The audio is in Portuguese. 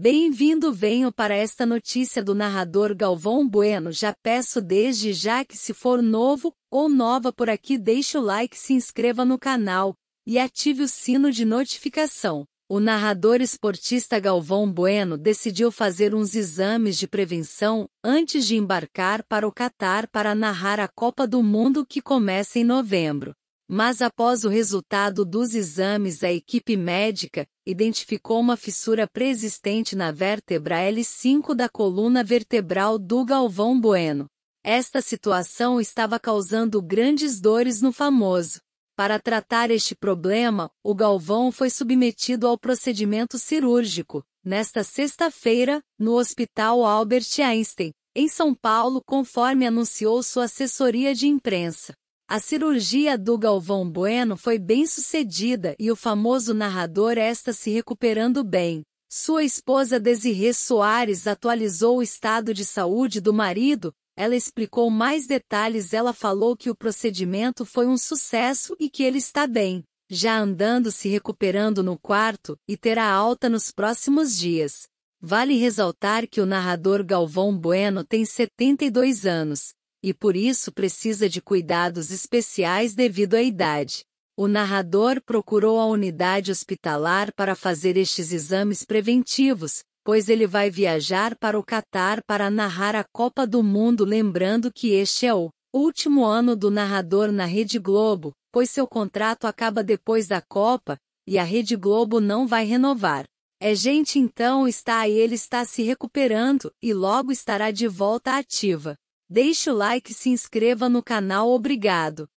Bem-vindo venho para esta notícia do narrador Galvão Bueno. Já peço desde já que se for novo ou nova por aqui deixe o like, se inscreva no canal e ative o sino de notificação. O narrador esportista Galvão Bueno decidiu fazer uns exames de prevenção antes de embarcar para o Catar para narrar a Copa do Mundo que começa em novembro. Mas após o resultado dos exames, a equipe médica identificou uma fissura preexistente na vértebra L5 da coluna vertebral do Galvão Bueno. Esta situação estava causando grandes dores no famoso. Para tratar este problema, o Galvão foi submetido ao procedimento cirúrgico, nesta sexta-feira, no Hospital Albert Einstein, em São Paulo, conforme anunciou sua assessoria de imprensa. A cirurgia do Galvão Bueno foi bem sucedida e o famoso narrador está se recuperando bem. Sua esposa Desirê Soares atualizou o estado de saúde do marido, ela explicou mais detalhes, ela falou que o procedimento foi um sucesso e que ele está bem, já andando se recuperando no quarto e terá alta nos próximos dias. Vale ressaltar que o narrador Galvão Bueno tem 72 anos e por isso precisa de cuidados especiais devido à idade. O narrador procurou a unidade hospitalar para fazer estes exames preventivos, pois ele vai viajar para o Catar para narrar a Copa do Mundo, lembrando que este é o último ano do narrador na Rede Globo, pois seu contrato acaba depois da Copa e a Rede Globo não vai renovar. É gente então está aí ele está se recuperando e logo estará de volta ativa. Deixe o like e se inscreva no canal. Obrigado.